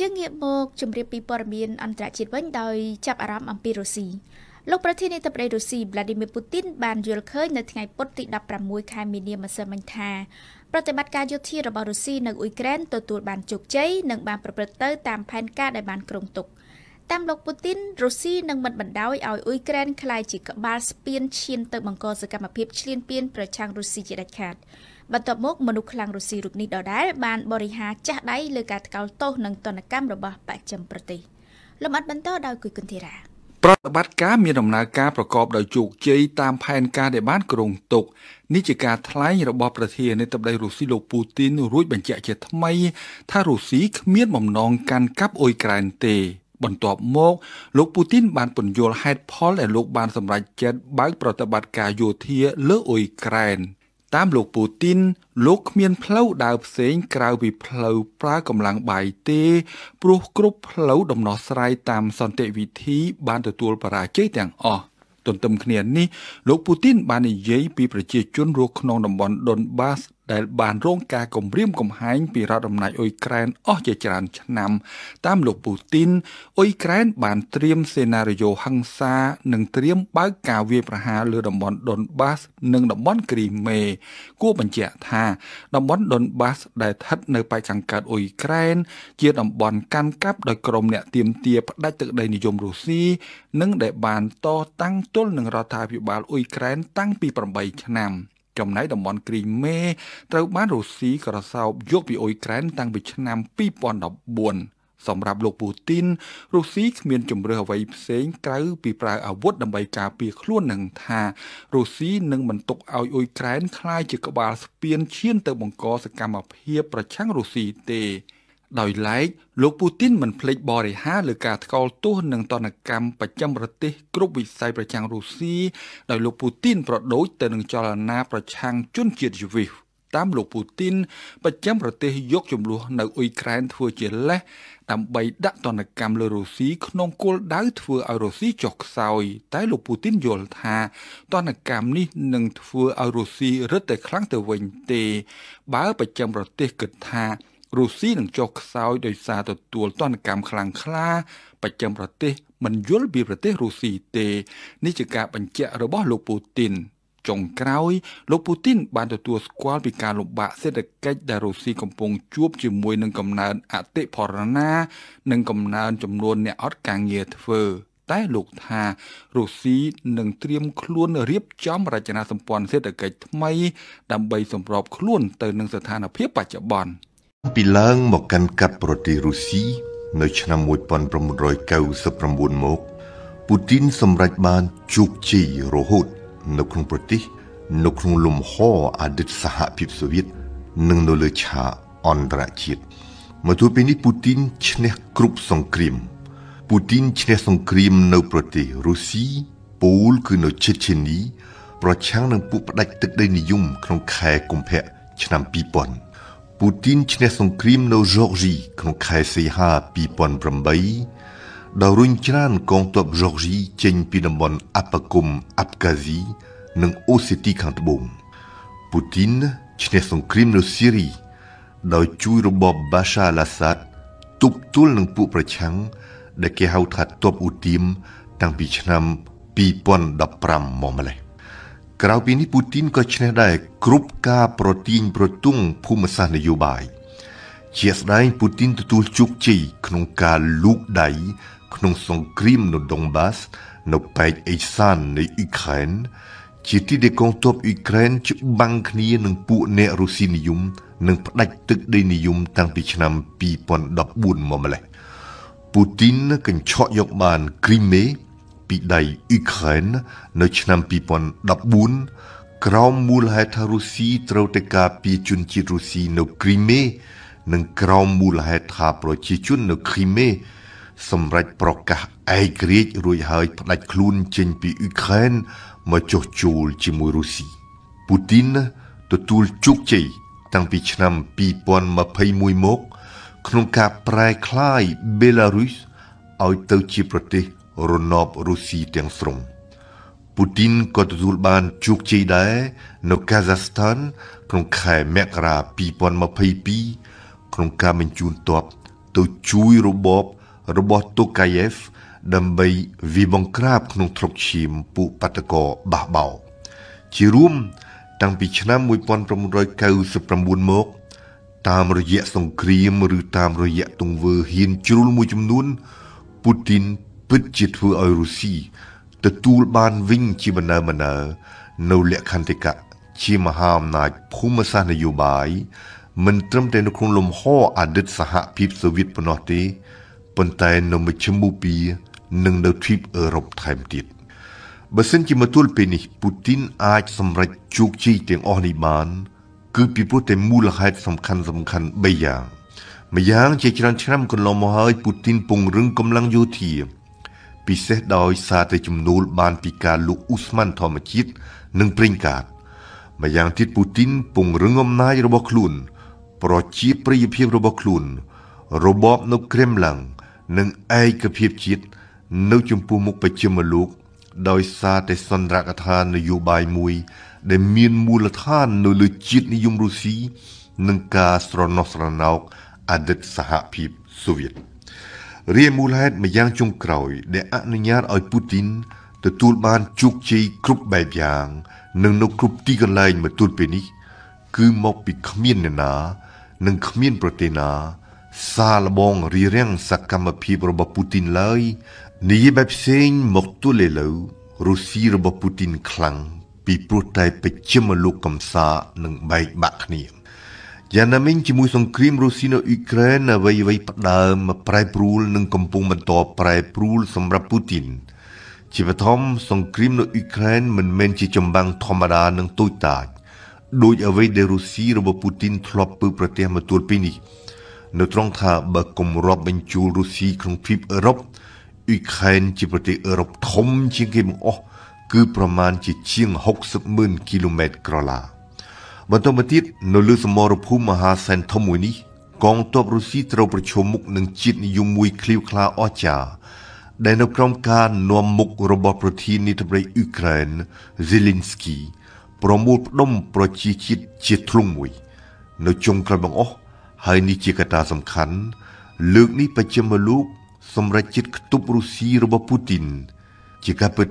យើងងាកមកជម្រាបពីព័ត៌មានអន្តរជាតិវិញដោយចាប់អារម្មណ៍អំពីរុស្ស៊ីលោកប្រធានាធិបតីរុស្ស៊ី Vladimir Putin បានយល់ឃើញនៅថ្ងៃពុធទី16ខែមីនាម្សិលមិញថាប្រតិបត្តិការយោធារបស់រុស្ស៊ីនៅអ៊ុយក្រែនទទួលបានជោគជ័យនិងបានប្រព្រឹត្តទៅតាមផែនការដែលបានគ្រោងទុក តាមលោកពូទីនរុស្ស៊ីនឹងមិនបណ្ដោយឲ្យអ៊ុយក្រែនក្លាយជាក្បាលស្ពានឈានទៅបង្កសកម្មភាពឈ្លានពានប្រឆាំងរុស្ស៊ីជាដាច់ខាត។បន្ទាប់មកមនុស្សខ្លាំងរុស្ស៊ីរូបនេះដដែលបាន បរិហារចាស់ដៃលើការថ្កោលទោសនិងទណ្ឌកម្មរបស់បច្ចិមប្រទេសលំអិតបន្តដោយគុយគុនធីរ៉ាប្រតិបត្តិការមានដំណើរការប្រកបដោយជោគជ័យតាមផែនការដែលបានគ្រោងទុកនេះជាការថ្លែងរបស់ប្រធានាធិបតីរុស្ស៊ីលោកពូទីនរួចបញ្ជាក់ជាថ្មី ថារុស្ស៊ីគ្មានបំណងកាន់កាប់អ៊ុយក្រែនទេ បន្ទាប់មកលោកពូទីន បានពន្យល់ហេតុផលដែលលោកបានសម្រេចចិត្តបើកប្រតិបត្តិការយោធាលើអ៊ុយក្រែន។តាមលោកពូទីនលោកគ្មានផ្លូវដើរផ្សេង ក្រៅពីផ្លូវប្រើកម្លាំងបាយទេព្រោះគ្រប់ផ្លូវដំណោះស្រាយតាមសន្តិវិធី បានទទួល បរាជ័យទាំងអស់ទន្ទឹមគ្នានេះលោកពូទីនបាននិយាយពីប្រជា ជនរស់ក្នុងតំបន់ដុនបាសដែលបានរងការគំរាមកំហែងពីរដ្ឋអំណាចអ៊ុយក្រែនអស់ជាច្រើនឆ្នាំតាមលោកពូទីនអ៊ុយក្រែន បានត្រៀមសេណារីយ៉ូហិង្សា និងត្រៀមបើកការវាយប្រហារលើតំបន់ដុនបាស និងតំបន់គ្រីមេ គួរបញ្ជាក់ថាតំបន់ដុនបាស ដែលស្ថិតនៅប៉ែកខាងកើតអ៊ុយក្រែន ជាតំបន់កាន់កាប់ដោយក្រុមអ្នកទៀមទា ផ្ដាច់ទឹកដីនិយមរុស្ស៊ីនិង ដែលបានតតាំងទល់នឹងរដ្ឋាភិបាលអ៊ុយក្រែនតាំងពី8ឆ្នាំ។ចំណែកតំបន់គ្រីមេត្រូវបានរុស្ស៊ីក្រសោបយក ពីអ៊ុយក្រែនតាំងពីឆ្នាំ2014សម្រាប់លោកពូទីនរុស្ស៊ីគ្មានជំរឿសអ្វីផ្សេងក្រៅពីប្រើអាវុធដើម្បីការពារខ្លួននឹងថារុស្ស៊ីនឹងមិនទុកឲ្យអ៊ុយក្រែនคล้ายជាក្បាល ស្ពានឈានទៅបង្កសកម្មភាពប្រឆាំងរុស្ស៊ីទេដោយឡែកលោកពូទីនមិនភ្លេចបរិហារលើការថ្កោលទោសនឹងតនកម្មប្រចាំប្រទេសគ្រប់វិស័យប្រចាំរុស្ស៊ីដោយលោកពូទីនប្រដូចទៅនឹងចលនាប្រឆាំងជនជាតិយូវីតាម លោកពូទីន ប្រចាំប្រទេសយកចំនួននៅអ៊ុយក្រែនធ្វើជាលេសដើម្បីដាក់ទណ្ឌកម្មលើរុស្ស៊ីក្នុងគោលដៅធ្វើឲ្យរុស្ស៊ីចុះខ្សោយ តែ លោកពូទីនយល់ថាទណ្ឌកម្មនេះនឹងធ្វើឲ្យរុស្ស៊ីរឹតតែខ្លាំងទៅវិញទេ បើប្រចាំប្រទេសគិតថារុស្ស៊ីនឹងចុះខ្សោយដោយសារទទួលទណ្ឌកម្មខ្លាំងក្លាប្រចាំប្រទេសមិនយល់ពីប្រទេសរុស្ស៊ីទេនេះជាការបញ្ជាក់របស់លោកពូទីនចុងក្រោយ លោកពូទីន បានទទួលស្គាល់ពីការលំបាកសេដ្ឋកិច្ចដែលរុស្ស៊ីកំពុងជួបជាមួយនឹងកំណើនអតិផរណា និងកំណើនចំនួនអ្នកអត់ការងារធ្វើ តែលោកថារុស្ស៊ីនឹងត្រៀមខ្លួនរៀបចំរចនាសម្ព័ន្ធសេដ្ឋកិច្ចថ្មី ដើម្បីសម្របខ្លួនទៅនឹងស្ថានភាពបច្ចុប្បន្ន។ពីឡើងមកកាន់កាប់ប្រទេសរុស្ស៊ីនៅឆ្នាំ1999មកពូទីនសម្រេចបានជោគជ័យរហូត នៅក្នុងប្រទេស នៅក្នុងលំហអតីតសហភាពសូវៀតនិងនៅលើឆាកអន្តរជាតិមកទល់ពេលនេះពូទីនឈ្នះគ្រប់សង្គ្រាមពូទីនឈ្នះសង្គ្រាមនៅប្រទេសរុស្ស៊ីពូលគឺនៅជេតឈេនី ប្រឆាំងនឹងពួកផ្ដាច់ទឹកដីនិយមក្នុងខែកុម្ភៈឆ្នាំ2000ពូទីនឈ្នះសង្គ្រាមនៅរ៉ូស៊ីក្នុងខែសីហា2008ដោយរុញច្រានកងទ័ពរ៉ូស៊ីចេញពីតំបន់អាប៉ាគុំអាប់កាស៊ីនិងអូសេទីខាងត្បូងពូទីនឈ្នះសង្គ្រាមនៅស៊ីរីដោយជួយរបបបាសាឡាសាត់ទប់ទល់នឹងពួកប្រឆាំងដែលគេហៅថាទ័ពឧទាមតាំងពីឆ្នាំ2015មកម្លេះក្រៅពីនេះពូទីនក៏ឈ្នះដែរគ្រប់ការប្រទាញប្រទង់ភូមិសាស្ត្រនយោបាយជាស្ដែងពូទីនទទួលជោគជ័យក្នុងការលូកដៃក្នុងសង្គ្រាមនៅដុងបាស នៅប៉ែកអេសាននៃអ៊ុយក្រែនជាទីដែលកងទ័ពអ៊ុយក្រែនច្បាំងគ្នានឹងពួកអ្នករុស្ស៊ីនិយមនិងផ្ដាច់ទឹកដីនិយមតាំងពីឆ្នាំ2014មកម្លេះពូទីនកញ្ឆក់យកបានគ្រីមេពីដៃអ៊ុយក្រែននៅឆ្នាំ2014ក្រោមមូលហេតុថារុស្ស៊ីត្រូវតែការពារជនជាតិរុស្ស៊ីនៅគ្រីមេ និងក្រោមមូលហេតុថាប្រជាជននៅគ្រីមេ សម្រេចប្រកាសឯករាជ្យរួចហើយផ្ដាច់ខ្លួនចេញពីអ៊ុយក្រែនមកចុះចូលជាមួយរុស្ស៊ីពូទីន ទទួលជោគជ័យតាំងពីឆ្នាំ2021មក ក្នុងការប្រែក្លាយបេឡារុសឲ្យទៅជាប្រទេសរណបរុស្ស៊ីទាំងស្រុងពូទីនក៏ទទួលបានជោគជ័យដែរនៅកាហ្សាស្ថានក្នុងខែមករា2022ក្នុងការបញ្ជូនទ័ពទៅជួយរបបរបស់តូកាយេវដើម្បីវិបង្ក្រាបក្នុងទ្រុបឈាមពួកបាតកោបះបោ ជារួម តាំងពីឆ្នាំ1999មក តាមរយៈសង្គ្រាម ឬតាមរយៈទង្វើហ៊ានជ្រុលមួយចំនួនពូទីនពិតជាធ្វើឲ្យរុស្ស៊ីទទួលបានវិញជាបណ្ដើមណានៅលក្ខន្តិកៈជាមហាអំណាចភូមិសាស្ត្រនយោបាយ មិនត្រឹមតែនៅក្នុងលំហអតីតសហភាពសូវៀតប៉ុណ្ណោះទេប៉ុន្តែនៅមជ្ឈមូពីនិងនៅទ្វីបអឺរ៉ុបថែមទៀតបើសិនជាមកទល់ពេលនេះពូទីនអាចសម្រេចជោគជ័យទាំងអស់នេះបាន គឺពីព្រោះតែមូលហេតុសំខាន់សំខាន់3យ៉ាងម្យ៉ាងជាច្រើនឆ្នាំកន្លងមកហើយពូទីនពង្រឹងកម្លាំងយោធាពិសេសដោយសារតែចំនួនបានពីការលូកអ៊ូស្មាន់ធម្មជាតិនិងប្រេងកាតម្យ៉ាងទៀតពូទីនពង្រឹងអំណាចរបស់ខ្លួន ប្រជាប្រិយភាពរបស់ខ្លួន របបនៅក្រេមឡាំងនិងឯកភាពជាតិនៅចំពោះមុខប្រជាមលោក ដោយសារតែសន្ទរកថានយោបាយមួយ ដែលមានមូលដ្ឋាន នៅលើជាតិនិយមរុស្ស៊ីនិងការស្រណោះស្រណោកអតីតសហភាពសូវៀត។រាយមូលហេតុម្យ៉ាងចុងក្រោយ ដែលអនុញ្ញាតឲ្យពូទីនទទួលបានជោគជ័យគ្រប់បែបយ៉ាងនិងនៅគ្រប់ទីកន្លែងមកទល់ពេលនេះ គឺមកពីគ្មានអ្នកណានិងគ្មានប្រទេសណាសារលបងរៀបរៀងសកម្មភាពរបស់ពូទីនឡើយនិយាយបែបផ្សេងមកទូលេលើរុស្ស៊ីរបស់ពូទីនខ្លាំងពីព្រោះតែបច្ចិមលោកកំសានិងបែកបាក់គ្នាយ៉ាងណាមិញជាមួយសង្គ្រាមរុស្ស៊ីនៅអ៊ុយក្រែនអ្វីអ្វីផ្ដើមប្រែប្រួលនិងកំពុងបន្តប្រែប្រួលសម្រាប់ពូទីនជាបឋមសង្គ្រាមនៅអ៊ុយក្រែនមិនមែនជាចម្បាំងធម្មតានិងតូចតាចដោយអ្វីដែលរុស្ស៊ីរបស់ពូទីនធ្លាប់ពើប្រទេសមកទួលពេលនេះនៅត្រង់ថាបើគម្របបញ្ជូលរុស្ស៊ីក្នុងទ្វីបអឺរ៉ុបអ៊ុយក្រែនជាប្រទេសអឺរ៉ុបធំជាងគេបង្អស់គឺប្រមាណជាជាង60ម៉ឺនគីឡូម៉ែត្រក្រឡា។បន្តមកទៀតនៅលើសមរភូមិមហាសែនធំមួយនេះកងទ័ពរុស្ស៊ីត្រូវប្រឈមមុខនឹងជាតិនិយមមួយឃ្លាវខ្លាអស្ចារ្យដែលនៅក្រោមការនាំមុខរបស់ប្រធាននាយកប្រទេសអ៊ុក្រែន Zelensky ប្រមូលផ្ដុំប្រជាជាតិជាធ្លុងមួយ នៅចុងក្រោយបង្អស់ហើយនេះជាកត្តាសំខាន់លើកនេះបច្ចិមលោកសម្រាប់ចិត្តគតុបរុស្ស៊ីរបស់ពូទីនជាការពិត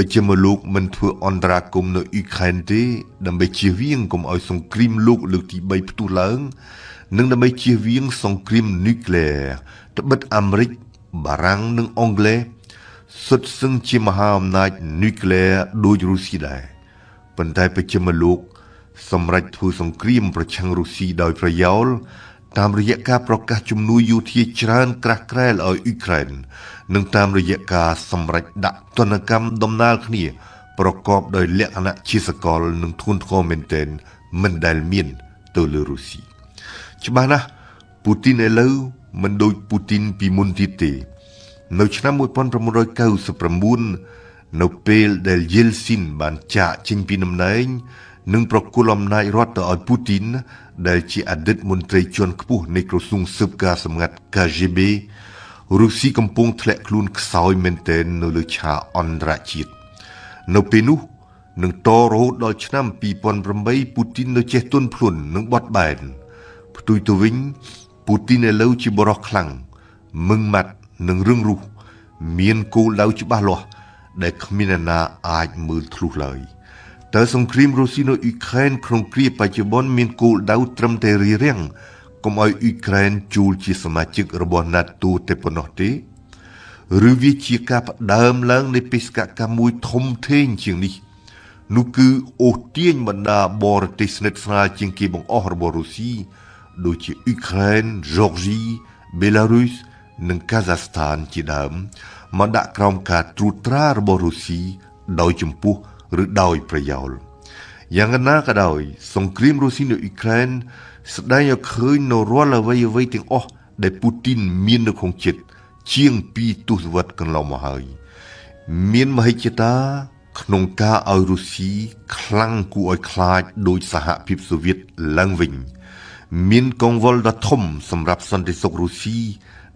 បច្ចិមលោកមិនធ្វើអន្តរាគមនៅអ៊ុក្រែនទេ ដើម្បីជៀសវាងកុំឲ្យសង្គ្រាមលោកលើកទី3ផ្ទុះឡើង និងដើម្បីជៀសវាងសង្គ្រាមនុយក្លេអ៊ែរត្បិតអាមេរិក បារាំងនិងអង់គ្លេសសុទ្ធសឹងជាមហាអំណាចនុយក្លេអ៊ែរដូចរុស្ស៊ីដែរប៉ុន្តែបច្ចិមលោកសម្រេចធ្វើសង្គ្រាមប្រឆាំងរុស្ស៊ីដោយប្រយោលតាមរយៈការប្រកាសជំនួយយោធាច្រើនក្រាស់ក្រែលឲ្យអ៊ុយក្រែននិងតាមរយៈការសម្រេចដាក់ទណ្ឌកម្មដំណើរគ្នាប្រកបដោយលក្ខណៈជាសកលនិងធ្ងន់ធ្ងរមែនទែនមិនដែលមានទៅលើរុស្ស៊ីច្បាស់ណាស់ពូទីនឥឡូវមិនដូចពូទីនពីមុនទៀតទេនៅឆ្នាំ1999នៅពេលដែលយេលស៊ីន បានចាកចេញពីតំណែងនឹងប្រគល់អំណាចរដ្ឋទៅឲ្យពូទីន ដែលជាអតីតមន្ត្រីជាន់ខ្ពស់នៃក្រសួងស៊ើបការសម្ងាត់ KGB រុស្ស៊ីកំពុងធ្លាក់ខ្លួនខ្សោយមែនទែននៅលើឆាកអន្តរជាតិនៅពេលនោះនឹងតរហូតដល់ឆ្នាំ2008ពូទីននៅចេះទន់ភ្លន់និងបត់បែន ផ្ទុយទៅវិញពូទីនឥឡូវជាបរោះខ្លាំងមឹងម៉ាត់និងរឹងរូសមានគោលដៅច្បាស់លាស់ដែលគ្មានអ្នកណាអាចមើលធ្លុះឡើយ។តើសង្គ្រាមរុស្ស៊ីនៅអ៊ុយក្រែនក្នុងគ្រាបច្ចុប្បន្នមានគោលដៅត្រឹមតែរារាំងកុំឲ្យអ៊ុយក្រែនជួលជាសមាជិករបស់ NATO តែប៉ុណ្ណោះទេឬវាជាការផ្ដើមឡើងនៃបេសកកម្មមួយធំធេងជាងនេះនោះគឺអូសទាញបណ្ដាបរទេសស្និទ្ធស្នាលជាងគេបង្អស់របស់រុស្ស៊ីដូចជាអ៊ុយក្រែនហ្សอร์ហ្ស៊ីបេឡារុសនិងកាហ្សាស្ថានជាដើមមកដាក់ក្រោមការត្រួតត្រារបស់រុស្ស៊ីដោយចំពោះឬដោយប្រយោលយ៉ាងណាក៏ដោយសង្គ្រាមរុស្ស៊ីនៅអ៊ុក្រែនស្ដែងឲ្យឃើញនៅរាល់អ្វីអ្វីទាំងអស់ដែលពូទីនមាននៅក្នុងចិត្តជាង2ទសវត្សរ៍កន្លងមកហើយមានមហិច្ឆតា ក្នុងការឲ្យរុស្ស៊ីខ្លាំងគួរឲ្យខ្លាចដោយសហភាពសូវៀតឡើងវិញ មានកងវល់ដ៏ធំសម្រាប់សន្តិសុខរុស្ស៊ី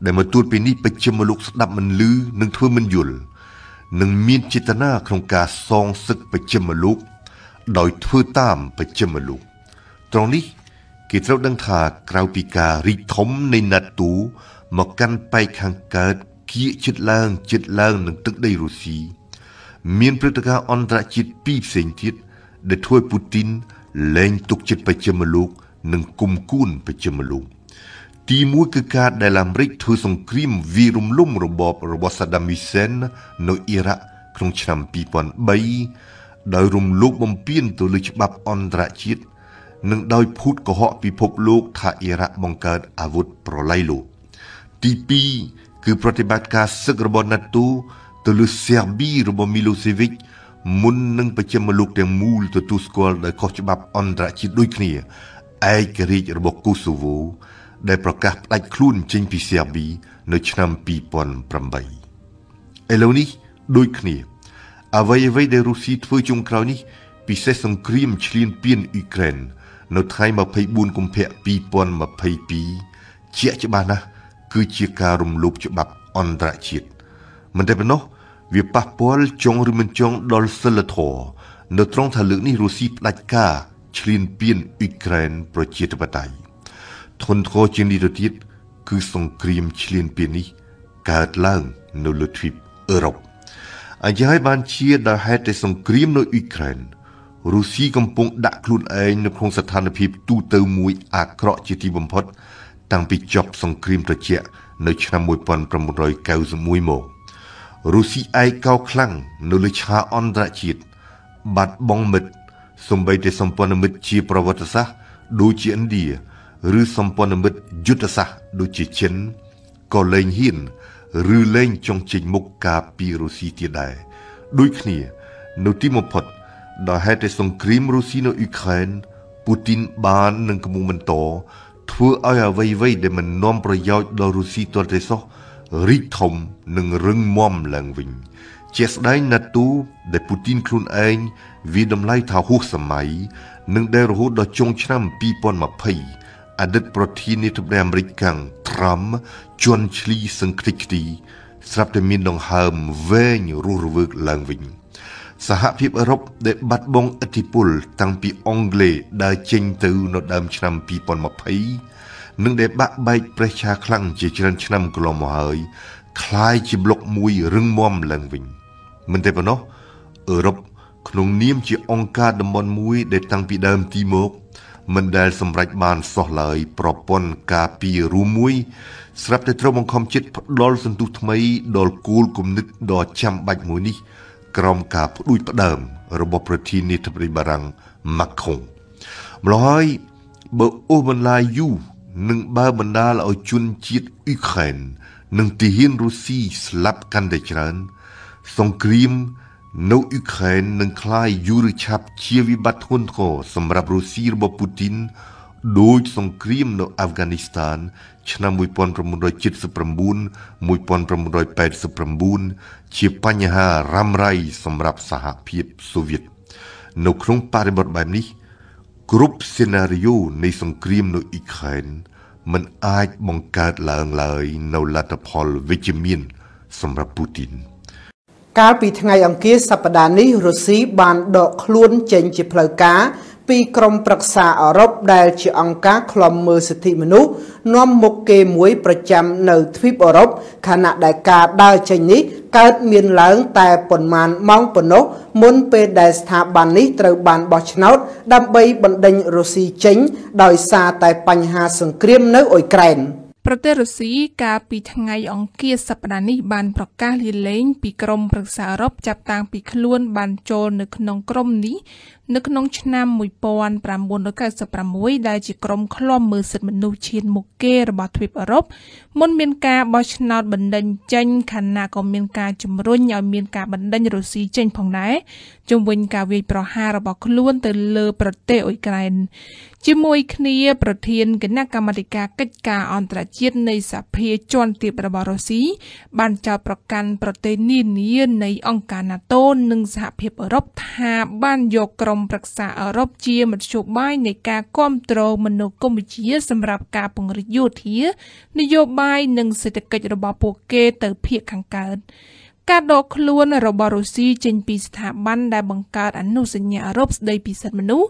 ដែលមកទួលពេលនេះបច្ចិមលោកស្ដាប់មិនឮនិងធ្វើមិនយល់។និងមានចេតនាក្នុងការសងសឹកបច្ចិមលោកដោយធ្វើតាមបច្ចិមលោកត្រង់នេះ គេត្រូវដឹងថាក្រៅពីការរីកធំនៃណាត់ទូមកកាន់ប៉ែកខាងកើតគៀកជិតឡើងជិតឡើងនឹងទឹកដីរុស្ស៊ីមានព្រឹត្តិការណ៍អន្តរជាតិពីរផ្សេងទៀតដែលធ្វើឲ្យពូទីនលែងទុកចិត្តបច្ចិមលោកនិងគុំគួនបច្ចិមលោក។ទីមួយគឺការដែលអាមេរិកធ្វើសង្គ្រាមវារំលំរបបរបស់សាដាមហ៊ីសិននៅអ៊ីរ៉ាក់ក្នុងឆ្នាំ2003ដោយរំលោភបំពានទៅលើច្បាប់អន្តរជាតិនិងដោយភូតកុហកពិភពលោកថាអ៊ីរ៉ាក់បង្កើតអាវុធប្រឡាយលោកទី2គឺប្រតិបត្តិការសឹករបស់ NATO ទៅលើសេប៊ីរបស់ Milosevic មុននឹងប្រជុំលោកទាំងមូលទទួលស្គាល់ដោយខុសច្បាប់អន្តរជាតិដូចគ្នាឯករាជ្យរបស់កូសូវូដែលប្រកាសផ្ដាច់ខ្លួនចេញពីសេប៊ីនៅឆ្នាំ2008ឥឡូវនេះដូចគ្នាអ្វីអ្វីដែលរុស្ស៊ីធ្វើចុងក្រោយនេះពិសេសសង្គ្រាមឈ្លានពានអ៊ុយក្រែននៅថ្ងៃ24កុម្ភៈ2022ជាច្បាស់ណាស់គឺជាការរំលោភច្បាប់អន្តរជាតិមិនតែប៉ុណ្ណោះវាប៉ះពាល់ចុងឬមិនចុងដល់សិលធម៌នៅត្រង់ថាលើកនេះរុស្ស៊ីផ្ដាច់ការឈ្លានពានអ៊ុយក្រែន ប្រជាធិបតេយ្យធនធានជាងនេះទៅទៀតគឺសង្គ្រាមឈ្លានពាននេះកើតឡើងនៅលើទ្វីបអឺរ៉ុបអាយ៉ៃបានជាដោយហេតុតែសង្គ្រាមនៅអ៊ុយក្រែនរុស្ស៊ីកំពុងដាក់ខ្លួនឯងនៅក្នុងស្ថានភាពទូទៅមួយ អាក្រក់ជាទីបំផុតតាំងពីចប់សង្គ្រាមត្រជាក់នៅឆ្នាំ1991មករុស្ស៊ីឯកោខ្លាំងនៅលើឆាកអន្តរជាតិបាត់បង់មិត្តសម្បីតែសម្ព័ន្ធមិត្តជា ប្រវត្តិសាស្ត្រដូចជាឥណ្ឌាឬសម្ព័ន្ធមិត្តយុទ្ធសាស្ត្រដូចជាចិនក៏លែងហ៊ាន ឬលែងចង់ចេញមុខការពីរុស្ស៊ីទៀតដែរដូចគ្នា នៅទីបំផុតដោយហេតុតែសង្គ្រាមរុស្ស៊ីនៅអ៊ុក្រែន ពូទីនបាននឹងកំពុងបន្ត ធ្វើឲ្យអ្វីៗដែលមិននាំប្រយោជន៍ដល់រុស្ស៊ីទាល់តែសោះរីកធំនិងរឹងមាំឡើងវិញជាស្ដែង NATO ដែលពូទីនខ្លួនឯងវាតម្លៃថាហួសសម័យនិងដែលរហូតដល់ចុងឆ្នាំ2020អតីតប្រធានាធិបតីអាមេរិកកាំងត្រាំជន់ឈ្លីសង្គ្រិចខ្ទី ស្រាប់តែមានដង្ហើមវែងរស់រវើកឡើងវិញ សហភាពអឺរ៉ុបដែលបាត់បង់ឥទ្ធិពលតាំងពីអង់គ្លេសដើរចេញទៅនៅដើមឆ្នាំ2020និងដែលបាក់បែកប្រេះឆាខ្លាំងជាច្រើនឆ្នាំកន្លងមកហើយคล้ายជាប្លុកមួយរឹងមាំឡើងវិញ មិនតែប៉ុណ្ណោះអឺរ៉ុបក្នុងនាមជាអង្គការតំបន់មួយដែលតាំងពីដើមទីមកមិនដែលសម្រេចបានសោះឡើយ ប្រព័ន្ធការពាររួមមួយស្រាប់តែត្រូវបង្ខំចិត្តផ្ដល់សន្ទុះថ្មី ដល់គោលគំនិតដ៏ចាំបាច់មួយនេះក្រោមការផ្ដួចផ្ដើម របស់ប្រធានាធិបតីបារាំង Macron ម្ល៉េះហើយបើអូសបន្លាយយូរនឹងបើបណ្ដាលឲ្យជនជាតិអ៊ុយក្រែននិងទាហានរុស្ស៊ីស្លាប់កាន់តែច្រើនសង្គ្រាមនៅអ៊ុក្រែននឹងคล้ายយូរឆាប់ជាវិបត្តិធ្ងន់ធ្ងរសម្រាប់រុស្ស៊ីរបស់ពូទីនដោយសង្គ្រាមនៅអាហ្វហ្គានីស្ថានឆ្នាំ1979-1989ជាបញ្ហារ៉ាំរ៉ៃសម្រាប់សហភាពសូវៀតនៅក្នុងបរិបទបែបនេះ គ្រប់សេណារីយ៉ូនៃសង្គ្រាមនៅអ៊ុក្រែនมันអាចបង្កើតឡើងឡើយនៅលទ្ធផលវិជ្ជមានសម្រាប់ពូទីន។កាលពីថ្ងៃអង្គារសប្តាហ៍នេះរុស្ស៊ីបានដកខ្លួនចេញជាផ្លូវការពីក្រមប្រឹក្សាអឺរ៉ុបដែលជាអង្គការឃ្លាំមើលសិទ្ធិមនុស្សនាំមុខគេមួយប្រចាំនៅទ្វីបអឺរ៉ុបខណៈដែលការដើរចេញនេះ កើតមានឡើងតែប៉ុន្មានម៉ោងប៉ុណ្ណោះមុនពេលដែលស្ថាប័ននេះត្រូវបានបោះឆ្នោតដើម្បីបណ្តេញរុស្ស៊ីចេញ ដោយសារតែបញ្ហាសង្គ្រាមនៅអ៊ុយក្រែន។ប្រទេសរុស្ស៊ីកាលពីថ្ងៃអង្គារសប្តាហ៍នេះបានប្រកាសលាលែងពីក្រុមប្រឹក្សាអឺរ៉ុបចាប់តាំងពីខ្លួនបានចូលនៅក្នុងក្រុមនេះនៅក្នុងឆ្នាំ1996ដែលជាក្រុមឃ្លាំមើលសិទ្ធិមនុស្សឈានមុខគេរបស់ទ្វីបអឺរ៉ុបមុនមានការបោះឆ្នោតបណ្ដេញចេញខណៈក៏មានការជំរុញឲ្យមានការបណ្ដេញរុស្ស៊ីចេញផងដែរជំវិញការវាយប្រហាររបស់ខ្លួនទៅលើប្រទេសអ៊ុយក្រែនជាមួយគ្នាប្រធានគណៈកម្មាធិការកិច្ចការអន្តរជាតិនៃសភាជាន់ទាបរបស់រុស្ស៊ីបានចោទប្រកាន់ប្រទេសនានានៃអង្គការ NATO និងសហភាពអឺរ៉ុបថាបានយកក្រុមមប្រឹក្សាអឺរ៉ុបជាមធ្យោបាយនៃការគ្រប់គ្រងមនោគមវិជ្ជាសម្រាប់ការពង្រីកយោធា នយោបាយនិងសេដ្ឋកិច្ចរបស់ពួកគេទៅភាគខាងកើត ការដកខ្លួន របស់រុស្ស៊ីចេញពីស្ថាប័នដែលបង្កើតអនុសញ្ញាអឺរ៉ុបស្តីពីសិទ្ធិមនុស្ស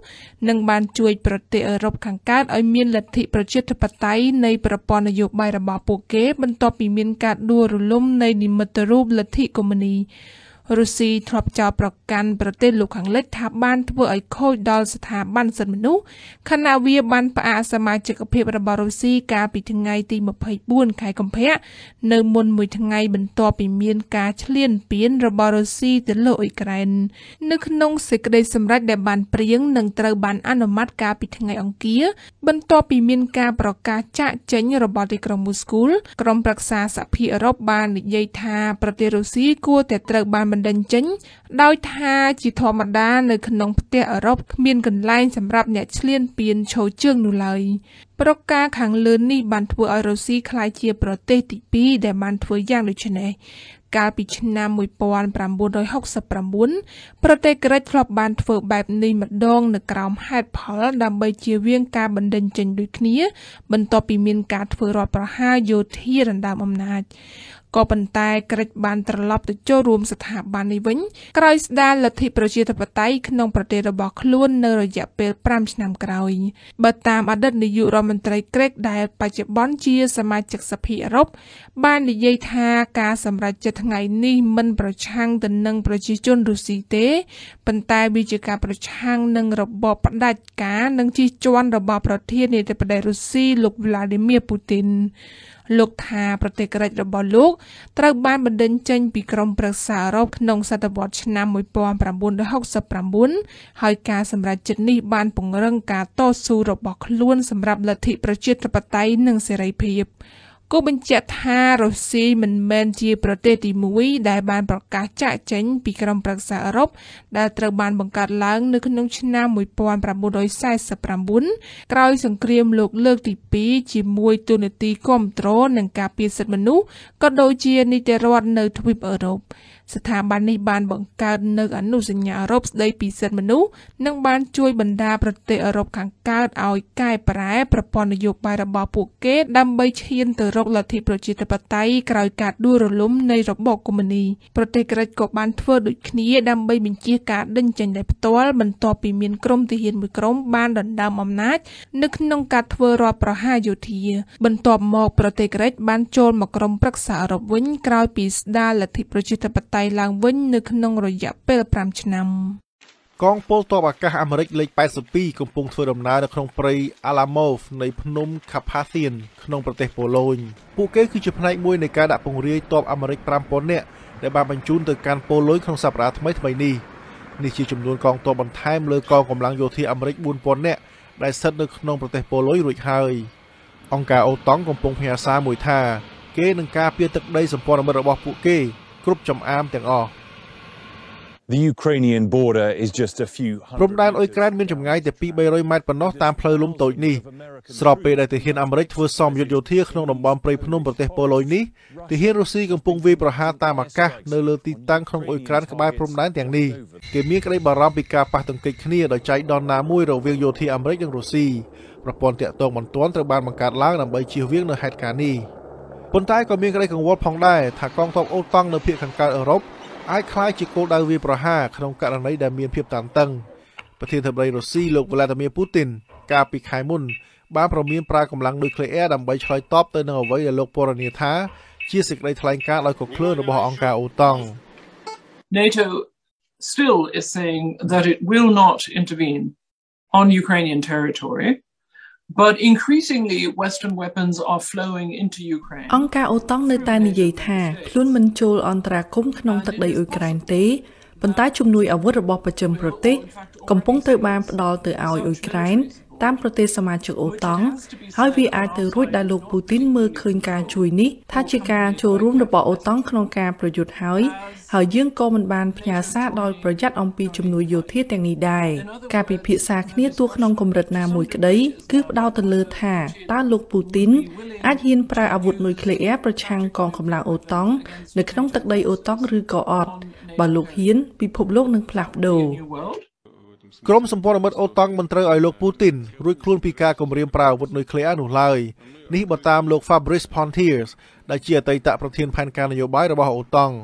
និងបានជួយប្រទេសអឺរ៉ុបខាងកើតឲ្យមានលទ្ធិប្រជាធិបតេយ្យនៃប្រព័ន្ធនយោបាយរបស់ពួកគេ បន្ទាប់ពីមានការ ដួលរលំនៃនិមិត្តរូបលទ្ធិកុម្មុយនីស្តរុស្ស៊ីធ្លាប់ចោទប្រកាន់ប្រទេសលោកខាងលិច ថាបានធ្វើឲ្យខូចដល់ស្ថាប័នសិទ្ធិមនុស្សខណៈវាបានផ្អាកសមាជិកភាពរបស់រុស្ស៊ីកាលពីថ្ងៃ ទី24ខែកុម្ភៈនៅមុនមួយថ្ងៃបន្ទាប់ពីមានការឈ្លាន ពានរបស់រុស្ស៊ីទៅលើអ៊ុយក្រែននៅក្នុងសេចក្តីសម្រេចដែលបានព្រៀងនិងត្រូវបានអនុម័តកាលពីថ្ងៃអង្គារបន្ទាប់ពីមានការប្រកាសចាក់ចេញរបស់ទីក្រុងមូស្គូលក្រុមប្រឹក្សាសហភាពអឺរ៉ុបបាននិយាយថាប្រទេសរុស្ស៊ីគួរតែត្រូវបានបន្ដេញចេញដោយថា ជាធម្មតានៅក្នុងផ្ទះអឺរ៉ុបគ្មានកន្លែង សម្រាប់អ្នកឈ្លានពានឈរជើងនោះឡើយប្រការខាងលើនេះបានធ្វើឲ្យរុស្ស៊ីក្លាយជា ប្រទេស ទី2ដែលបានធ្វើយ៉ាងដូចនេះកាលពីឆ្នាំ1969ប្រទេសក្រិចធ្លាប់បានធ្វើ បែបនេះម្ដងនៅក្រោមហេតុផល ដើម្បីជៀសវាងការបណ្ដេញចេញដូចគ្នា បន្ទាប់ពីមាន ការធ្វើរដ្ឋប្រហារយោធាដណ្ដើមអំណាចក៏ប៉ុន្តែក្រិចបានត្រឡប់ទៅចូលរួមស្ថាប័ននេះវិញក្រោយស្ដារលទ្ធិប្រជាធិបតេយ្យក្នុងប្រទេសរបស់ខ្លួន នៅរយៈពេល5ឆ្នាំក្រោយបើតាមអតីតនាយករដ្ឋមន្ត្រីក្រិចដែលបច្ចុប្បន្នជាសមាជិកសភាអឺរ៉ុបបាននិយាយថាការសម្រេចចិត្តថ្ងៃនេះមិនប្រឆាំងទៅនឹងប្រជាជនរុស្ស៊ីទេប៉ុន្តែវាជាការប្រឆាំងនឹងរបបផ្ដាច់ការនិងជិះជាន់របស់ប្រធានាធិបតីរុស្ស៊ីលោក Vladimir Putin លោកថា ប្រទេសក្រិចរបស់លោក ត្រូវបានបណ្ដេញចេញពីក្រុមប្រឹក្សាអឺរ៉ុបក្នុងសតវត្សឆ្នាំ1969ហើយការសម្រេចចិត្តនេះបានពង្រឹងការតស៊ូរបស់ខ្លួនសម្រាប់លទ្ធិប្រជាធិបតេយ្យនិងសេរីភាព។គូបញ្ជាក់ថារុស្ស៊ីមិនមែនជាប្រទេសទី1ដែលបានប្រកាសចាក់ចេញពីក្រុមប្រឹក្សាអឺរ៉ុបដែលត្រូវបានបង្កើតឡើងនៅក្នុងឆ្នាំ1949ក្រោយសង្គ្រាមលោកលើកទី2ជាមួយទូនាទីគ្រប់គ្រងនិងការពារសិទ្ធិមនុស្សក៏ដូចជានីតិរដ្ឋនៅទ្វីបអឺរ៉ុបស្ថាប័ននេះបានបង្កើតនៅអនុសញ្ញាអឺរ៉ុបស្តីពីសិទ្ធិមនុស្សនិងបានជួយបណ្ដាប្រទេសអឺរ៉ុបខាងកើតឲ្យកែប្រែប្រព័ន្ធនយោបាយរបស់ពួកគេដើម្បីឈានទៅរកលទ្ធិប្រជាធិបតេយ្យក្រោយការដួលរលំនៃរបបកុម្មុយនីប្រទេសក្រិចក៏បានធ្វើដូចគ្នាដើម្បីបញ្ជាការដេញចេញដោយផ្ទាល់បន្ទាប់ពីមានក្រុមទាហានមួយក្រុមបានដណ្ដើមអំណាចនៅក្នុងការធ្វើរដ្ឋប្រហារយោធា បន្ទាប់មកប្រទេសក្រិចបានចូលមកក្រុមប្រឹក្សាអឺរ៉ុបវិញក្រោយពីស្ដារលទ្ធិប្រជាធិបតេយ្យយឡើងវិញនៅក្នុងរយៈពេល5ឆ្នាំ កងពលទ័ពអាកាសអាមេរិកលេខ82កំពុងធ្វើដំណើរនៅក្នុងព្រៃ Alamov នៃភ្នំ Carpathian ក្នុងប្រទេសប៉ូឡូញពួកគេគឺជាផ្នែកមួយនៃការដាក់ពង្រាយទ័ពអាមេរិក5000នាក់ដែលបានបញ្ជូនទៅកាន់ប៉ូឡូញក្នុងសប្តាហ៍ថ្មីថ្មីនេះនេះជាចំនួនកងទ័ពបន្ថែមលើកងកម្លាំងយោធាអាមេរិក4000នាក់ដែលស្ថិតនៅក្នុងប្រទេសប៉ូឡូញរួចហើយអង្គការអូតង់កំពុងផ្ញើសារមួយថាគេនឹងការពារទឹកដីសម្ព័ន្ធមិត្តរបស់ពួកគេគ្រប់ចំអាមទាំងអស់ The Ukrainian border is just a few ព្រំដែនអ៊ុយក្រែនមានចម្ងាយតែ2-300ម៉ែត្រប៉ុណ្ណោះតាមផ្លូវលំតូចនេះស្របពេលដែលទាហានអាមេរិកធ្វើសមយុទ្ធយោធាក្នុងតំបន់ព្រៃភ្នំប្រទេសប៉ូឡូញនេះទាហានរុស្ស៊ីកំពុងវាយប្រហារតាមអាកាសនៅលើទីតាំងក្នុងអ៊ុយក្រែនក្បែរព្រំដែនទាំងនេះគេមានក្តីបារម្ភពីការប៉ះទង្គិចគ្នាដោយចៃដន្យណាមួយរវាងយោធាអាមេរិកនិងរុស្ស៊ីប្រព័ន្ធតាក់ទងបន្ទាន់ត្រូវបានបង្កើតឡើងដើម្បីជៀសវាងនៅហេតុការណ៍នេះ។ប៉ុន្តែក៏មានក្តីកង្វល់ផងដែរថាកងទ័ពអូតង់នៅភាគខាងកើតអឺរ៉ុបអាចคล้ายជាគោលដៅវាយប្រហារក្នុងករណីដែលមានភាព តានតឹងប្រធានាធិបតីរុស្ស៊ីលោកវ្លាឌីមៀពូទីនកាលពីខែមុនបានប្រមានប្រើកម្លាំងនុយក្លេអ៊ែរដើម្បីឆ្លើយតបទៅនឹងអ្វីដែលលោកពរនីថាជាសេចក្តីថ្លែងការណ៍ដោយកុឃ្លើរបស់អង្គការអូតង់ NATO still is saying that it will not intervene on Ukrainian territory But increasingly western weapons are flowing into Ukraine អង្គការអូតង់នៅតែនិយាយថាខ្លួនមិនចូលអន្តរាគមក្នុងទឹកដីអ៊ុយក្រែនទេប៉ុន្តែជំនួយអាវុធរបស់ប្រជុំប្រទេសកំពុងត្រូវបានផ្ដល់ទៅឲ្យអ៊ុយក្រែនតាមប្រទេសសមាជិកអូតង់ហើយវាអាចទៅរួចដែលលោកពូទីនមើលឃើញការជួយនេះ ថាជាការចូលរួមរបស់អូតង់ក្នុងការប្រយុទ្ធហើយហើយយើងក៏មិនបានផ្ញើសារដោយប្រយ័ត្នអំពីជំនួយយោធាទាំងនេះដែរការពិភាក្សាគ្នាទោះក្នុងកម្រិតណាមួយក្តី គឺផ្ដោតទៅលើថាតើលោកពូទីន អាចហ៊ានប្រើអាវុធនុយក្លេអ៊ែរប្រឆាំងកងកម្លាំងអូតង់នៅក្នុងទឹកដី អូតង់ឬក៏អត់បើលោកហ៊ាន ពិភពលោកនឹងផ្លាស់ប្ដូរក្រុមសម្ព័ន្ធមិត្តអូតង់មិនត្រូវឲ្យលោកពូទីនរួចខ្លួនពីការគម្រាមប្រើអាវុធនុយក្លេអ៊ែរនោះឡើយនេះបើតាមលោក Fabrice Pontiers ដែលជាអតីតប្រធានផែនការនយោបាយរបស់អូតង់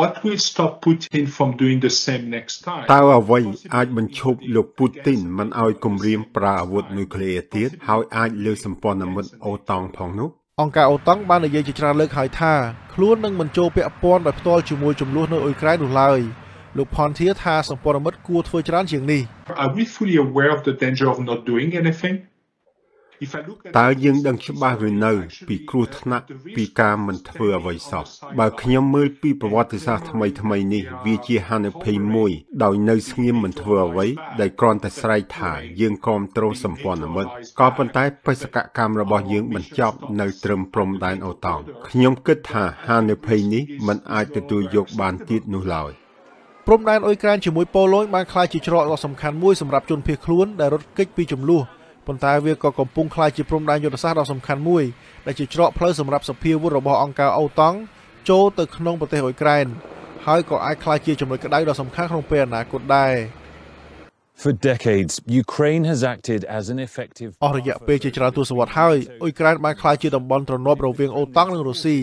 What will stop Putin from doing the same next time តើអ្វីអាចបញ្ឈប់លោកពូទីនមិនឲ្យគម្រាមប្រើអាវុធនុយក្លេអ៊ែរទៀតហើយអាចលើសម្ព័ន្ធមិត្តអូតង់ផងនោះអង្គការអូតង់បាននិយាយជាច្រើនលើកហើយថាខ្លួននឹងមិនចូលពាក់ព័ន្ធដោយផ្ទាល់ជាមួយចំនួននៅអ៊ុយក្រែននោះឡើយ។លោកផនធាថាសម្ព័ន្ធមិត្តគួរធ្វើច្រើន ជាងនេះ Are we fully aware of the danger of not doing anything? តើយើងដឹងច្បាស់ឬនៅ ពីគ្រោះថ្នាក់ពីការមិនធ្វើអ្វីសោះបើខ្ញុំមើលពីប្រវត្តិសាស្ត្រថ្មីថ្មីនេះ វាជាហានិភ័យមួយ ដោយនៅ ស្ងៀមមិនធ្វើអ្វីដែលគ្រាន់តែស្រែកថាយើងគ្រប់គ្រងសម្ព័ន្ធមិត្តក៏ប៉ុន្តែបេសកកម្មរបស់យើងមិនចប់នៅត្រឹមព្រំដែនអូតោងខ្ញុំ គិតថាហានិភ័យនេះមិនអាចទទួលយកបានទៀតនោះឡើយ។ព្រំដែនអ៊ុយក្រែនជាមួយប៉ូឡូញបានក្លាយជាច្រកដ៏សំខាន់មួយសម្រាប់ជនភៀសខ្លួនដែលរត់គេចពីចំនួនប៉ុន្តែវាក៏កំពុងក្លាយជាព្រំដែនយុទ្ធសាស្ត្រដ៏សំខាន់មួយដែលជាច្រកផ្លូវសម្រាប់សភាវុធរបស់អង្គការអូតង់ចូលទៅក្នុងប្រទេសអ៊ុយក្រែនហើយក៏អាចក្លាយជាចំណុចក្តៅដ៏សំខាន់ក្នុងពេលអនាគតដែរ For decades Ukraine has acted as an effective អស់រយៈពេលជាច្រើនទសវត្សរ៍ហើយអ៊ុយក្រែនបានក្លាយជាតំបន់ទ្រនាប់រវាងអូតង់និងរុស្ស៊ី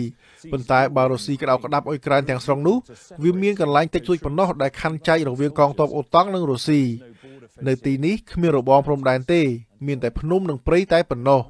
ប៉ុន្តែបើរុស្ស៊ីក្តៅក្តាប់អ៊ុយក្រែនទាំងស្រុងនោះវាមានកន្លែងតិចតួចប៉ុណ្ណោះ ដែលខាន់ចែករវាងកងទ័ពអូតង់និងរុស្ស៊ីនៅទីនេះគ្មានរបងព្រំដែនទេមានតែភ្នំនិងព្រៃតែប៉ុណ្ណោះ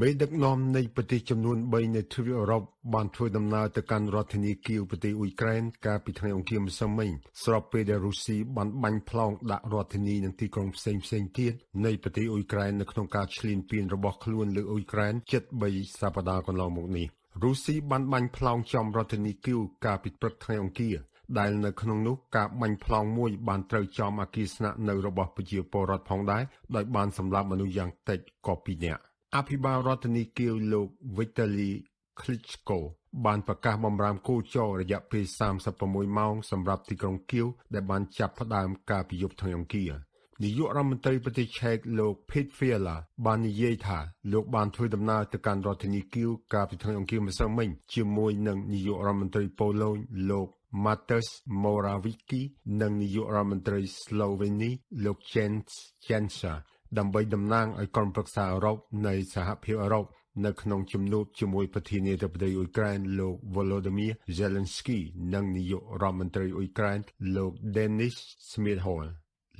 មេដឹកនាំ នៃប្រទេសចំនួន3នៅទ្វីបអឺរ៉ុបបានធ្វើដំណើរទៅកាន់រដ្ឋធានីគៀវប្រទេសអ៊ុយក្រែនកាលពីថ្ងៃអង្គារម្សិលមិញស្របពេលដែលរុស្ស៊ីបានបាញ់ផ្លោងដាក់រដ្ឋធានីនិងទីក្រុងផ្សេងផ្សេងទៀតនៃប្រទេសអ៊ុយក្រែននៅក្នុងការឈ្លានពានរបស់ខ្លួនលើអ៊ុយក្រែនជិត3សប្តាហ៍កន្លងមកនេះ។រុស្ស៊ីបានបាញ់ផ្លោងចំរដ្ឋធានីគីវកាលពីព្រឹកថ្ងៃអង្គារដែលនៅក្នុងនោះការបាញ់ផ្លោងមួយបានត្រូវចំអគារស្នាក់នៅរបស់ប្រជាពលរដ្ឋផងដែរដោយបានសម្លាប់មនុស្សយ៉ាងតិចក៏ពីរនាក់អភិបាលរដ្ឋធានីគីវលោក Vitaly Klitschko បានប្រកាសបំរាមគោចររយៈពេល36ម៉ោងសម្រាប់ទីក្រុងគៀវដែលបានចាប់ផ្ដើមការពីយប់ថ្ងៃអង្គារនាយករដ្ឋមន្ត្រីប្រទេសឆែកលោក Pete Fiala បាននិយាយថាលោកបានធ្វើដំណើរទៅកាន់រដ្ឋធានីគៀវកាលពីថ្ងៃអង្គារម្សិលមិញជាមួយនឹងនាយករដ្ឋមន្ត្រីប៉ូឡូញលោក Mateusz Morawiecki និងនាយករដ្ឋមន្ត្រីស្លូវេនីលោក Jens Janša ដើម្បីតំណាងឲ្យក្រុមប្រឹក្សាអឺរ៉ុបនៃសហភាពអឺរ៉ុបនៅក្នុងជំនួបជាមួយប្រធានាធិបតីអ៊ុយក្រែនលោក Volodymyr Zelensky និងនាយករដ្ឋមន្ត្រីអ៊ុយក្រែនលោក Denis Smyhal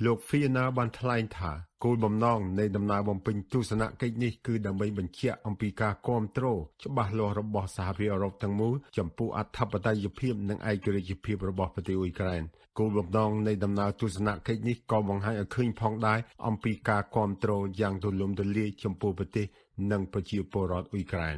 លោក Fiona បានថ្លែងថាគោលបំណងនៃដំណើរបំពេញទស្សនកិច្ចនេះគឺដើម្បីបញ្ជាក់អំពីការគ្រប់គ្រងច្បាស់លាស់របស់សហភាពអឺរ៉ុបទាំងមូលចំពោះអធិបតេយ្យភាពនិងឯករាជ្យភាពរបស់ប្រទេសអ៊ុយក្រែនគោលបំណងនៃដំណើរទស្សនកិច្ចនេះក៏បង្ហាញឲ្យឃើញផងដែរអំពីការគ្រប់គ្រងយ៉ាងទូលំទូលាយចំពោះប្រទេសនិងប្រជាពលរដ្ឋអ៊ុយក្រែន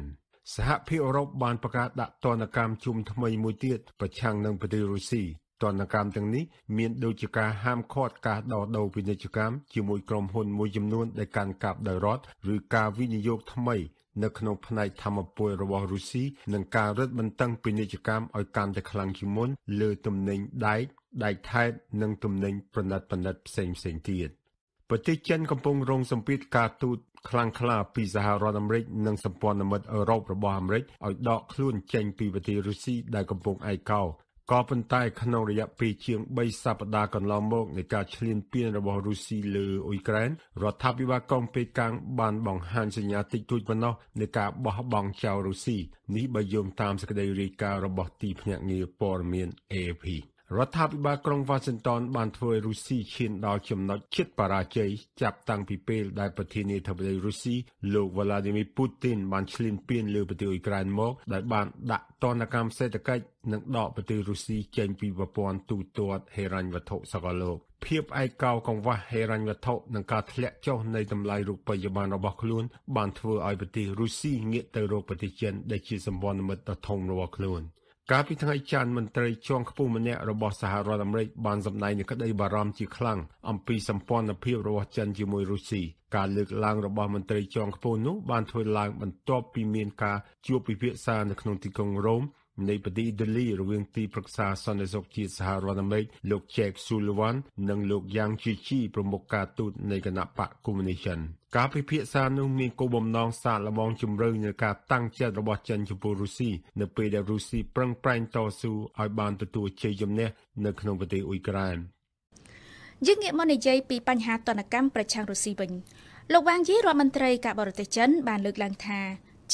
សហភាពអឺរ៉ុបបានប្រកាសដាក់ទណ្ឌកម្មជុំថ្មីមួយទៀតប្រឆាំងនឹងប្រទេសរុស្ស៊ីទណ្ឌកម្មទាំងនេះមានដូចជាការហាមឃាត់ការដរដូរពាណិជ្ជកម្មជាមួយក្រុមហ៊ុនមួយចំនួនដែលកាន់កាប់ដោយរដ្ឋឬការវិនិយោគថ្មីនៅក្នុងផ្នែកធម្មពលរបស់រុស្ស៊ីនិងការរឹតបន្តឹងពាណិជ្ជកម្មឲ្យកាន់តែខ្លាំងជាងមុនលើទំនិញដែកដែកថែបនិងទំនិញប្រណិតប្រណិតផ្សេងផ្សេងទៀតប្រទេសចិនកំពុងរងសម្ពាធការទូតខ្លាំងក្លាពីសហរដ្ឋអាមេរិក និងសម្ព័ន្ធមិត្តអឺរ៉ុបរបស់អាមេរិកឲ្យដកខ្លួនចេញពីប្រទេសរុស្ស៊ីដែលកំពុងឯកោក៏ប៉ុន្តែក្នុងរយៈពេលជាង3សប្តាហ៍កន្លងមកនៃការឈ្លានពានរបស់រុស្ស៊ីលើអ៊ុយក្រែនរដ្ឋាភិបាលកងពេកាំងបានបង្ហាញសញ្ញាតិចតួចប៉ុណ្ណោះនៃការបោះបង់ចោលរុស្ស៊ីនេះបើយោងតាមសេចក្តីរាយការណ៍របស់ទីភ្នាក់ងារព័ត៌មាន AP រដ្ឋាភិបាលក្រុងវ៉ាស៊ីនតោនបានធ្វើឲ្យរុស្ស៊ីឈានដល់ចំណុចជិតបរាជ័យចាប់តាំងពីពេលដែលប្រធានាធិបតីរុស្ស៊ីលោក Vladimir Putin បានឈ្លានពានលើប្រទេសអ៊ុយក្រែនមកដោយបានដាក់ទណ្ឌកម្មសេដ្ឋកិច្ចនិងដកប្រទេសរុស្ស៊ីចេញពីប្រព័ន្ធទូទាត់ហិរញ្ញវត្ថុសកលលោកភាពឯកោកង្វះហិរញ្ញវត្ថុនិងការធ្លាក់ចុះនៃតម្លៃរូបិយប័ណ្ណរបស់ខ្លួនបានធ្វើឲ្យប្រទេសរុស្ស៊ីងាកទៅរកប្រទេសចិនដែលជាសម្ព័ន្ធមិត្តដ៏ធំរបស់ខ្លួន។កាលពីថ្ងៃច័ន្ទមន្ត្រីជាន់ខ្ពស់ម្នាក់របស់សហរដ្ឋអាមេរិកបានសម្ដែងនូវក្តីបារម្ភជាខ្លាំងអំពីសម្ព័ន្ធភាពរបស់ចិនជាមួយរុស្ស៊ីការលើកឡើងរបស់មន្ត្រីជាន់ខ្ពស់នោះបានធ្វើឡើងបន្ទាប់ពីមានការជួបពិភាក្សានៅក្នុងទីក្រុងរ៉ូមនៃបទីដេលីរវាងទីប្រឹក្សាសន្តិសុខជាតិសហរដ្ឋអាមេរិកលោក Jack Sullivan និងលោកយ៉ាង Chichi ប្រមុខការទូតនៃគណៈបកកុម្មុយនីសការពិភាក្សានោះមានគោលបំណងសាកល្បងជំរឿននៃការតាំងចិត្តរបស់ចិនចំពោះរុស្ស៊ីនៅពេលដែលរុស្ស៊ីប្រឹងប្រែងតស៊ូឲ្យបានទទួលជ័យជំនះនៅក្នុងប្រទេសអ៊ុយក្រែនយើងងាកមកនិយាយពីបញ្ហាតនកម្មប្រឆាំងរុស្ស៊ីវិញលោកវ៉ាងយីរដ្ឋមន្ត្រីការបរទេសចិន បានលើកឡើងថា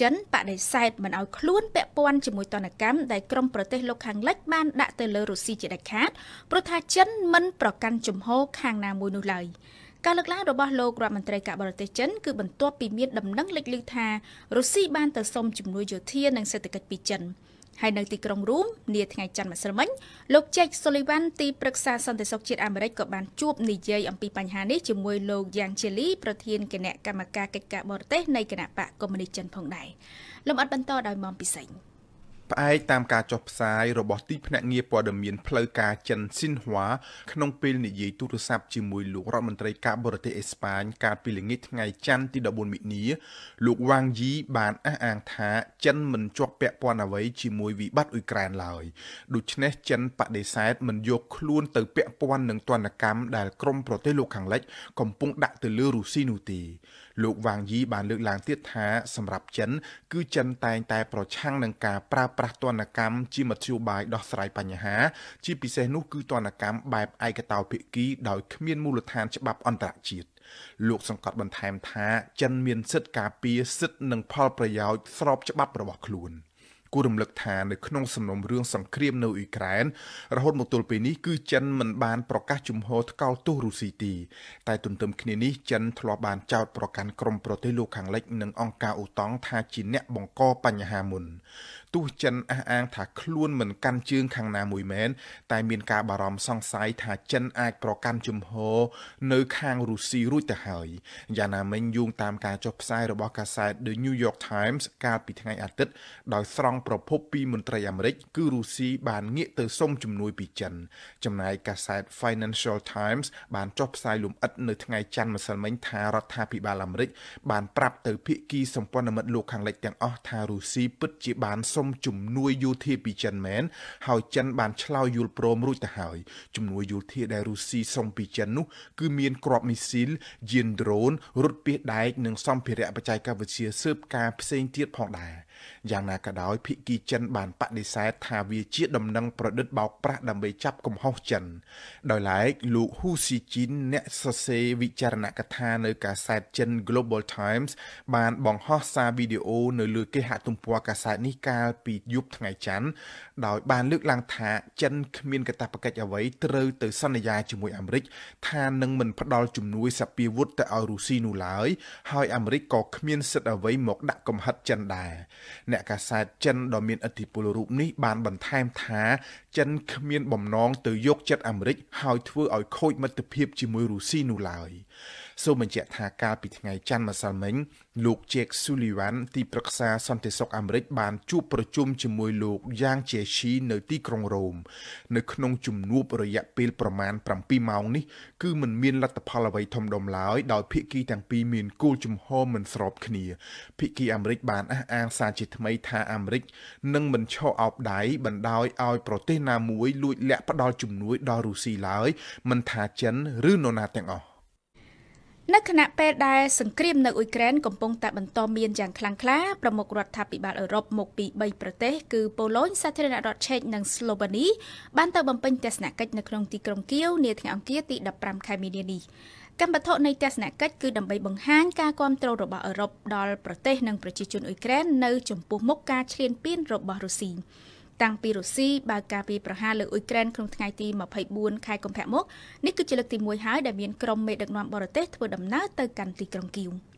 ចិនបដិសេធមិនឲ្យខ្លួនពាក់ព័ន្ធជាមួយតនកម្មដែលក្រុមប្រទេសលោកខាងលិចបានដាក់ទៅលើរុស្ស៊ីជាដាច់ខាតព្រោះថាចិន មិនប្រកាន់ជំហរខាងណាមួយនោះឡើយការលើកឡើងរបស់លោករដ្ឋមន្ត្រីការបរទេសចិនគឺបន្ទាប់ពីមានដំណឹងលេចលឺថារុស្ស៊ីបានទៅសុំជំនួយយោធានិង សេដ្ឋកិច្ចពីចិន។ហើយនៅទីក្រុងរូមនាថ្ងៃច័ន្ទម្សិលមិញលោក Jake Sullivan ទីប្រឹក្សាសន្តិសុខជាតិអាមេរិកក៏បានជួបនិយាយអំពីបញ្ហានេះជាមួយលោក Yang Chili ប្រធានគណៈកម្មការកិច្ចការបរទេសនៃគណៈបកកុម្មុយនីសចិនផងដែរលំអិតបន្តដោយមុំពិសេញផ្អែកតាមការចុះផ្សាយរបស់ទីភ្នាក់ងារព័ត៌មានផ្លូវការចិនស៊ីនហួាក្នុងពេលនិយាយទូរស័ព្ទជាមួយលោករដ្ឋមន្ត្រីការបរទេសអេស្ប៉ាញកាលពីល្ងាចថ្ងៃច័ន្ទទី14មិនិនាលោកវ៉ាងយីបានអះអាងថា ចិនមិនជាប់ពាក់ព័ន្ធអ្វីជាមួយវិបត្តិអ៊ុយក្រែនឡើយដូច្នេះចិនបដិសេធមិនយកខ្លួនទៅពាក់ព័ន្ធនឹងទណ្ឌកម្មដែលក្រមប្រទេសលោកខាងលិចកំពុងដាក់ទៅលើរុស្ស៊ីនោះទេលោកវ៉ាងយីបានលើកឡើងទៀតថាសម្រាប់ចិន គឺចិនតែងតែប្រឆាំងនឹងការប្រើប្រាស់ទណ្ឌកម្មជាមធ្យោបាយដោះស្រាយបញ្ហា ជាពិសេសនោះគឺទណ្ឌកម្មបែបឯកតោភាគី ដោយគ្មានមូលដ្ឋានច្បាប់អន្តរជាតិលោកសង្កត់បន្ថែមថាចិនមានសិទ្ធិការពារសិទ្ធិនិងផលប្រយោជន៍ស្របច្បាប់របស់ខ្លួន។ួររំលឹកថានៅក្នុងសំណុំរឿងសង្គ្រាមនៅអ៊ុយក្រែនរហូតមកទល់ពេលនេះគឺចិនមិនបានប្រកាសជំហរថ្កោលទោសរុស្ស៊ីទេតែទន្ទឹមគ្នានេះចិនធ្លាប់បានចោទប្រកាន់ក្រុមប្រទេសលោកខាងលិចនិងអង្គការអូតង់ថាជាអ្នកបង្កបញ្ហាមុនទោះចិនអះអាងថាខ្លួនមិនកាន់ជើងខាងណាមួយមែនតែមានការបារម្ភសង្ស័យថាចិនអាចប្រកាន់ជំហរនៅខាងរុស្ស៊ីរួចទៅហើយយ៉ាងណាមិញយោងតាមការចុះផ្សាយរបស់កាសែត The New York Times កាលពីថ្ងៃអាទិត្យដោយស្រង់ប្រភពពីមន្ត្រីអាមេរិកគឺរុស្ស៊ីបានងាកទៅសុំជំនួយពីចិន ចំណែកកាសែត Financial Times បានចុះផ្សាយលម្អិតនៅថ្ងៃច័ន្ទម្សិលមិញថារដ្ឋាភិបាលអាមេរិកបានប្រាប់ទៅភាគីសម្ព័ន្ធមិត្តលោកខាងលិចទាំងអស់ថារុស្ស៊ីពិតជាបានសុំមជំនួយយោធាពីចិនមែនហើយចិនបានឆ្លើយយល់ព្រមរួចទៅហើយជំនួយយោធាដែលរុស្ស៊ីសុំពីចិននោះគឺមានគ្រាប់មីស៊ីល យានដ្រូនរថពាសដែកនិងសម្ភារៈបច្ចេកវិទ្យាស៊ើបការផ្សេងទៀតផងដែរយ៉ាងណាក៏ដោយភៀកីចិនបានបដិសេធថាវាជាដំណឹងប្រឌិតបោកប្រាស់ដើម្បីចាប់កំហុសចិនដោយឡែកលោកហ៊ូស៊ីជីនអ្នកសរសេរវិចារណកថានៅកាសែតចិន Global Times បានបង្ហោះសារវីដេអូនៅលើគេហទំព័រកាសែតនេះកាលពីយប់ថ្ងៃច័ន្ទដោយបានលើកឡើងថាចិនគ្មានកាតព្វកិច្ចអ្វីត្រូវទៅសន្យាជាមួយអាមេរិក ថានឹងមិនផ្ដល់ជំនួយសពាវុធទៅឲ្យរុស្ស៊ីនោះឡើយហើយអាមេរិកក៏គ្មានសិទ្ធិអ្វីមកដាក់កំហិតចិនដែរអ្នកកាសែតចិនដ៏មានឥទ្ធិពលរូបនេះបានបន្ថែមថា ចិនគ្មានបំណងទៅយកចិត្តអាមេរិកហើយធ្វើឲ្យខូចមិត្តភាពជាមួយរុស្ស៊ីនោះឡើយ។សូមបញ្ជាក់ថាកាលពីថ្ងៃច័ន្ទម្សិលមិញលោក Jake Sullivan ទីប្រឹក្សាសន្តិសុខអាមេរិក បានជួបប្រជុំជាមួយលោកយ៉ាងជេស៊ីនៅទីក្រុងរ៉ូមនៅក្នុងជំនួបរយៈពេលប្រមាណ7ម៉ោងនេះគឺมันមានលទ្ធផលអ្វីធំដុំឡើយដោយភាគីទាំងពីរមានគោលជំហរមិនស្របគ្នាភាគីអាមេរិកបានអះអាងសារជាថ្មី ថាអាមេរិកនឹងមិនឈរអោបដៃបណ្ដោយឲ្យប្រទេសណាមួយ លួចលាក់ផ្ដល់ជំនួយដល់រុស្ស៊ីឡើយមិនថាចិនឬនរណាទាំងអស់នៅខណៈពេលដែលសង្គ្រាមនៅអ៊ុយក្រែនកំពុងតែបន្តមានយ៉ាងខ្លាំងក្លាប្រមុខរដ្ឋាភិបាលអឺរ៉ុបមកពី3ប្រទេសគឺប៉ូឡូញសាធារណរដ្ឋឆេកនិងស្លូវ៉ានីបានទៅបំពេញទស្សនកិច្ចនៅក្នុងទីក្រុងគៀវនាថ្ងៃអង្គារទី15ខែមីនានេះកម្មវត្ថុនៃទស្សនកិច្ចគឺដើម្បីបង្ហាញការគាំទ្ររបស់អឺរ៉ុបដល់ប្រទេសនិងប្រជាជនអ៊ុយក្រែននៅចំពោះមុខការឈ្លានពានរបស់រុស្ស៊ីតាំងពីរុស្ស៊ីបើកការពីប្រហារលើអ៊ុយក្រែនក្នុងថ្ងៃទី24ខែកុម្ភៈមកនេះគឺជាលើកទី1ហើយដែលមានក្រុមមេដឹកនាំបរទេសធ្វើដំណើរទៅកាន់ទីក្រុងគីវ។